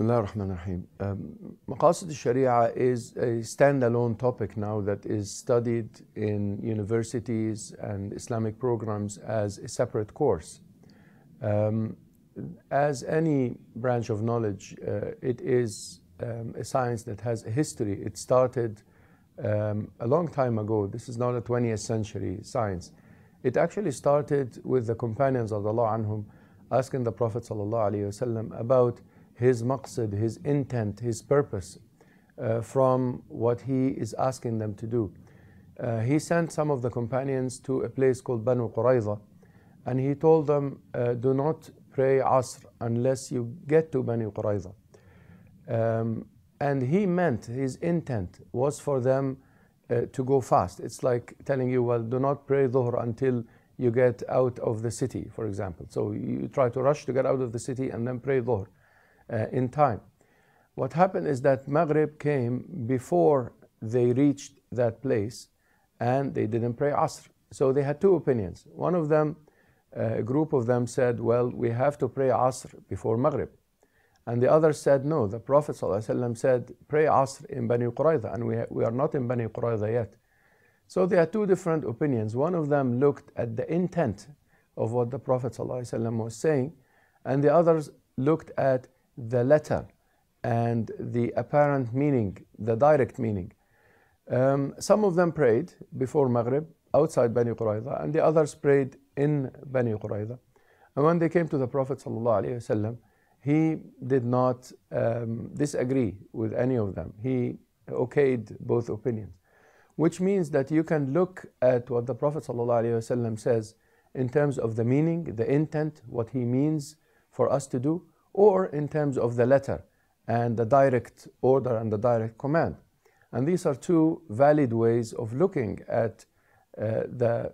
بسم الله الرحمن الرحيم. Um, is a standalone topic now that is studied in universities and Islamic programs as a separate course. Um, as any branch of knowledge, uh, it is um, a science that has a history. It started um, a long time ago. This is not a 20th century science. It actually started with the companions of Allah anhum asking the Prophet sallallahu about his maqsid, his intent, his purpose uh, from what he is asking them to do. Uh, he sent some of the companions to a place called Banu Qurayza and he told them, uh, Do not pray Asr unless you get to Banu Qurayza. Um, and he meant his intent was for them uh, to go fast. It's like telling you, Well, do not pray Dhuhr until you get out of the city, for example. So you try to rush to get out of the city and then pray Dhuhr. Uh, in time. What happened is that Maghrib came before they reached that place and they didn't pray Asr. So they had two opinions. One of them, uh, a group of them said, well, we have to pray Asr before Maghrib. And the other said, no, the Prophet ﷺ said, pray Asr in Bani Qurayza, and we, we are not in Bani Qurayza yet. So there are two different opinions. One of them looked at the intent of what the Prophet ﷺ was saying, and the others looked at the letter and the apparent meaning, the direct meaning. Um, some of them prayed before Maghrib outside Bani Qurayza, and the others prayed in Bani Qurayza. And when they came to the Prophet وسلم, he did not um, disagree with any of them. He okayed both opinions, which means that you can look at what the Prophet ﷺ says in terms of the meaning, the intent, what he means for us to do, or in terms of the letter and the direct order and the direct command. And these are two valid ways of looking at uh, the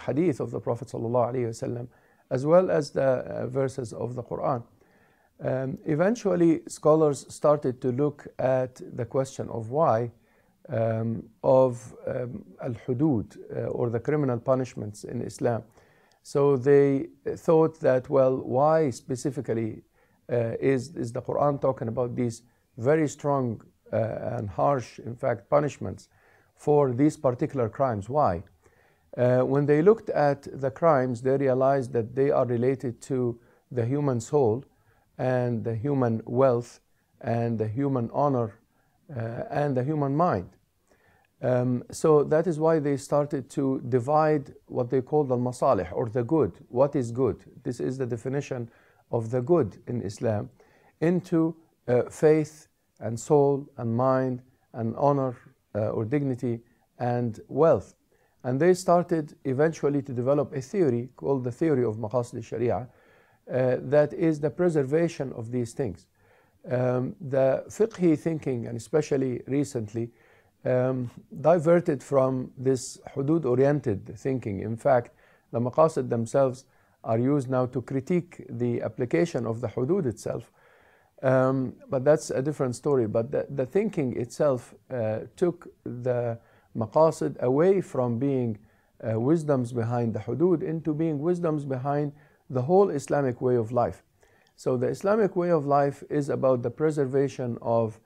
hadith of the Prophet ﷺ, as well as the uh, verses of the Quran. Um, eventually, scholars started to look at the question of why um, of um, al hudud uh, or the criminal punishments in Islam. So they thought that, well, why specifically uh, is, is the Quran talking about these very strong uh, and harsh, in fact, punishments for these particular crimes. Why? Uh, when they looked at the crimes, they realized that they are related to the human soul and the human wealth and the human honor uh, and the human mind. Um, so that is why they started to divide what they called al masalih or the good. What is good? This is the definition of the good in Islam into uh, faith and soul and mind and honor uh, or dignity and wealth. And they started eventually to develop a theory called the theory of Maqasid Sharia uh, that is the preservation of these things. Um, the fiqhi thinking, and especially recently, um, diverted from this hudud oriented thinking. In fact, the maqasid themselves are used now to critique the application of the hudud itself. Um, but that's a different story. But the, the thinking itself uh, took the maqasid away from being uh, wisdoms behind the hudud into being wisdoms behind the whole Islamic way of life. So the Islamic way of life is about the preservation of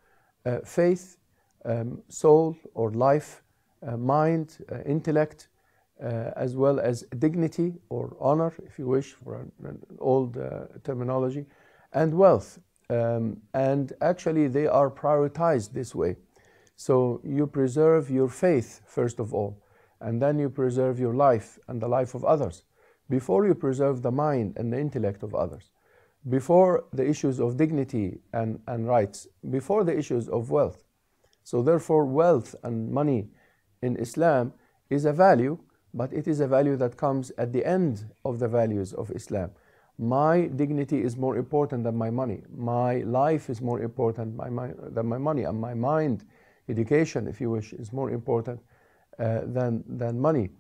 uh, faith, um, soul or life, uh, mind, uh, intellect, uh, as well as dignity or honor, if you wish, for an, an old uh, terminology, and wealth. Um, and actually, they are prioritized this way. So you preserve your faith, first of all, and then you preserve your life and the life of others before you preserve the mind and the intellect of others, before the issues of dignity and, and rights, before the issues of wealth. So, therefore, wealth and money in Islam is a value but it is a value that comes at the end of the values of Islam. My dignity is more important than my money. My life is more important than my money, and my mind, education, if you wish, is more important uh, than, than money.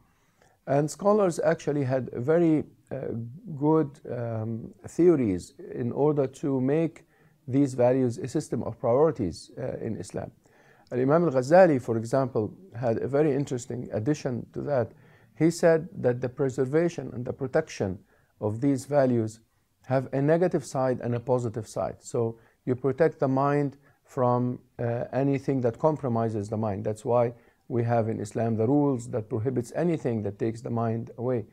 And scholars actually had very uh, good um, theories in order to make these values a system of priorities uh, in Islam. Imam al Ghazali, for example, had a very interesting addition to that. He said that the preservation and the protection of these values have a negative side and a positive side. So you protect the mind from uh, anything that compromises the mind. That's why we have in Islam the rules that prohibits anything that takes the mind away.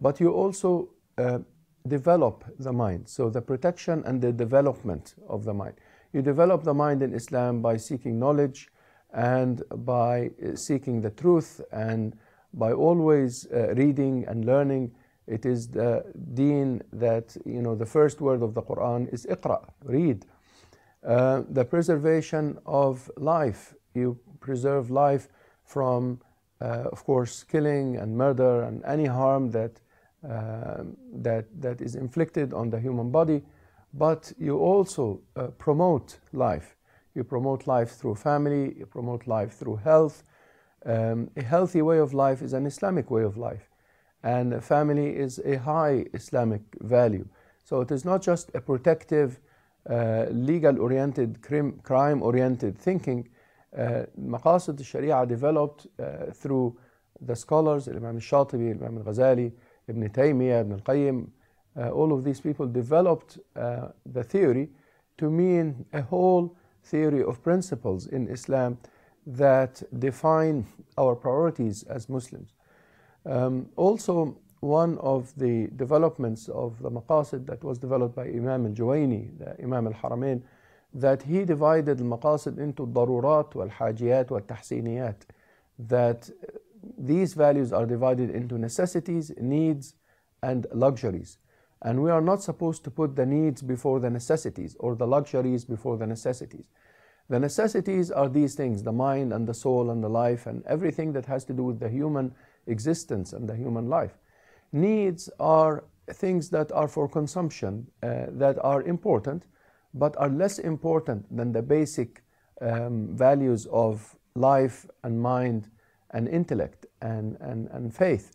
But you also uh, develop the mind. So the protection and the development of the mind. You develop the mind in Islam by seeking knowledge and by uh, seeking the truth and by always uh, reading and learning, it is the deen that, you know, the first word of the Quran is iqra, read. Uh, the preservation of life, you preserve life from, uh, of course, killing and murder and any harm that, uh, that, that is inflicted on the human body, but you also uh, promote life. You promote life through family, you promote life through health, um, a healthy way of life is an Islamic way of life, and family is a high Islamic value. So it is not just a protective, uh, legal oriented, crime oriented thinking. Uh, al-Sharia developed uh, through the scholars, Imam al-Shatibi, Imam al-Ghazali, Ibn Taymiyyah, Ibn al-Qayyim, uh, all of these people developed uh, the theory to mean a whole theory of principles in Islam that define our priorities as Muslims. Um, also, one of the developments of the maqasid that was developed by Imam al-Juwayni, the Imam al-Haramain, that he divided the maqasid into darurat wal-hajiyat wal-tahsiniyat, that these values are divided into necessities, needs, and luxuries. And we are not supposed to put the needs before the necessities or the luxuries before the necessities. The necessities are these things the mind and the soul and the life and everything that has to do with the human existence and the human life. Needs are things that are for consumption, uh, that are important, but are less important than the basic um, values of life and mind and intellect and, and, and faith.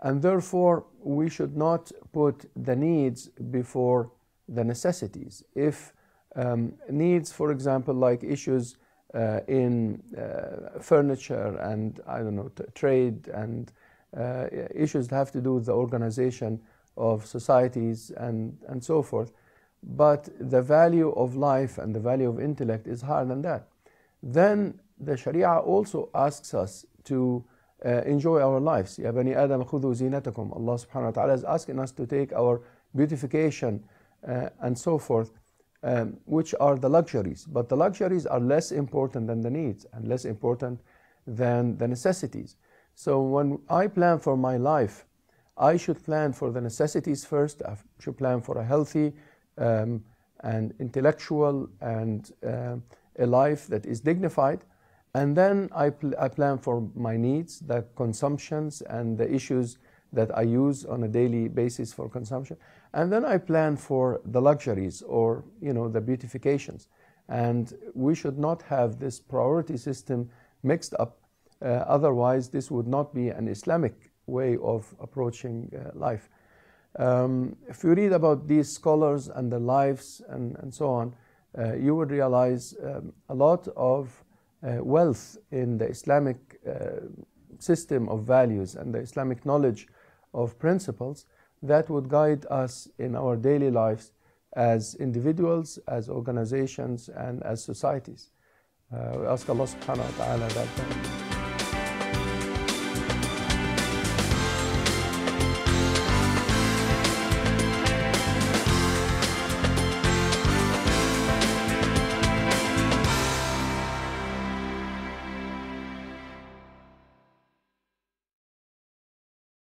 And therefore, we should not put the needs before the necessities. If um, needs, for example, like issues uh, in uh, furniture and, I don't know, trade and uh, issues that have to do with the organization of societies and, and so forth. But the value of life and the value of intellect is higher than that. Then the Sharia also asks us to uh, enjoy our lives. Ya بني Adam, خذوا زينتكم. Allah subhanahu wa ta'ala is asking us to take our beautification uh, and so forth um, which are the luxuries. But the luxuries are less important than the needs and less important than the necessities. So when I plan for my life, I should plan for the necessities first. I should plan for a healthy um, and intellectual and uh, a life that is dignified. And then I, pl I plan for my needs, the consumptions and the issues that I use on a daily basis for consumption. And then I plan for the luxuries or, you know, the beautifications. And we should not have this priority system mixed up. Uh, otherwise, this would not be an Islamic way of approaching uh, life. Um, if you read about these scholars and their lives and, and so on, uh, you would realize um, a lot of uh, wealth in the Islamic uh, system of values and the Islamic knowledge of principles that would guide us in our daily lives as individuals, as organizations, and as societies. Uh, we ask Allah subhanahu wa ta'ala that.